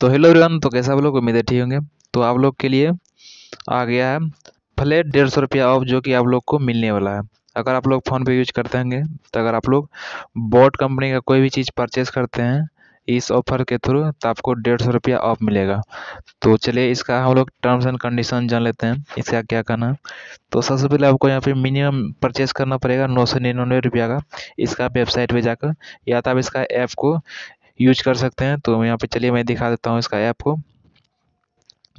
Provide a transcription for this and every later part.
तो hello everyone तो कैसे आप लोग उम्मीद है ठीक होंगे तो आप लोग के लिए आ गया है फ्लेट डेढ़ सौ रुपया ऑफ जो कि आप लोग को मिलने वाला है अगर आप लोग फ़ोन पे यूज करते होंगे तो अगर आप लोग बोट कंपनी का कोई भी चीज़ परचेज़ करते हैं इस ऑफर के थ्रू तो आपको डेढ़ सौ रुपया ऑफ मिलेगा तो चलिए इसका हम लोग टर्म्स एंड कंडीशन जान लेते हैं इसका क्या करना है तो सबसे पहले आपको यहाँ पे मिनिमम परचेज़ करना पड़ेगा नौ सौ निन्यानवे रुपया का इसका वेबसाइट पे जाकर या तो आप इसका ऐप को यूज कर सकते हैं तो यहाँ पे चलिए मैं दिखा देता हूँ इसका ऐप को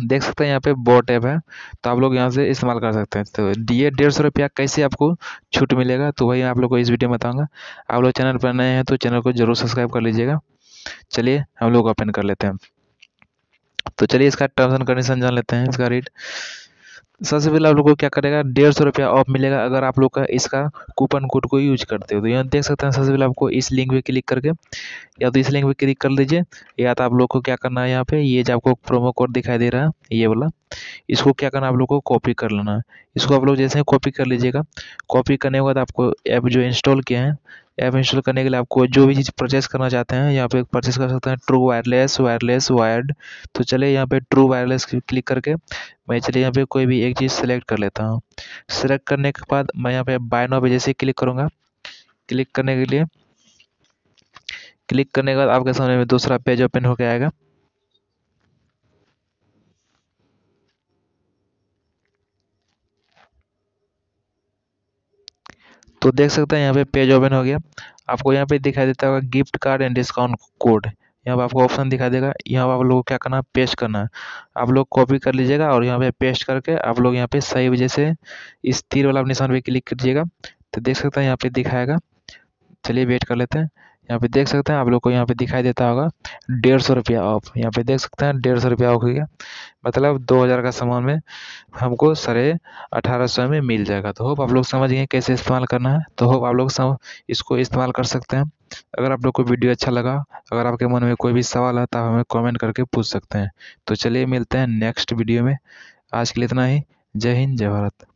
देख सकते हैं यहाँ पे बोट ऐप है तो आप लोग यहाँ से इस्तेमाल कर सकते हैं तो ये डेढ़ सौ रुपया कैसे आपको छूट मिलेगा तो वही आप लोग को इस वीडियो में बताऊँगा आप लोग चैनल पर नए हैं तो चैनल को जरूर सब्सक्राइब कर लीजिएगा चलिए हम लोग ओपन कर लेते हैं तो चलिए इसका टर्म्स एंड कंडीशन जान लेते हैं इसका रेट सबसे पहले आप लोग को क्या करेगा डेढ़ सौ रुपया ऑफ मिलेगा अगर आप लोग का इसका कूपन कोड को यूज करते हो तो यहाँ देख सकते हैं सबसे पहले आपको इस लिंक पे क्लिक करके या तो इस लिंक पे क्लिक कर लीजिए या तो आप लोग को क्या करना है यहाँ पे ये जो आपको प्रोमो कोड दिखाई दे रहा है ये वाला इसको क्या करना आप लोग को कॉपी कर लेना है इसको आप लोग जैसे कॉपी कर लीजिएगा कॉपी करने के बाद आपको ऐप जो इंस्टॉल किया है ऐप इंस्टॉल करने के लिए आपको जो भी चीज़ परचेस करना चाहते हैं यहाँ पे परचेस कर सकते हैं ट्रू वायरलेस वायरलेस वायर्ड तो चलिए यहाँ पे ट्रू वायरलेस क्लिक करके मैं चलिए यहाँ पे कोई भी एक चीज़ सेलेक्ट कर लेता हूँ सेलेक्ट करने के बाद मैं यहाँ पे बाय नो पे जैसे क्लिक करूँगा क्लिक करने के लिए क्लिक करने के बाद आपके सामने में दूसरा पेज ओपन होकर आएगा तो देख सकते हैं यहाँ पे पेज ओपन हो गया आपको यहाँ पे दिखाई देता होगा gift card and discount code यहाँ पे आपको ऑप्शन दिखाई देगा यहाँ पर आप लोगों को क्या करना है पेस्ट करना है आप लोग कॉपी कर लीजिएगा और यहाँ पे पेस्ट करके आप लोग यहाँ पे सही वजह से इस तीर वाला निशान पर क्लिक कीजिएगा तो देख सकते हैं यहाँ पे दिखाएगा चलिए वेट कर लेते हैं यहाँ पे देख सकते हैं आप लोग को यहाँ पे दिखाई देता होगा डेढ़ सौ रुपया ऑफ यहाँ पे देख सकते हैं डेढ़ सौ रुपया ऑफ हो गया मतलब दो हज़ार का सामान में हमको सरे अठारह सौ में मिल जाएगा तो होप आप लोग समझ गए कैसे इस्तेमाल करना है तो होप आप लोग सम, इसको इस्तेमाल कर सकते हैं अगर आप लोग को वीडियो अच्छा लगा अगर आपके मन में कोई भी सवाल है तो आप हमें कॉमेंट करके पूछ सकते हैं तो चलिए मिलते हैं नेक्स्ट वीडियो में आज के लिए इतना ही जय हिंद जय भारत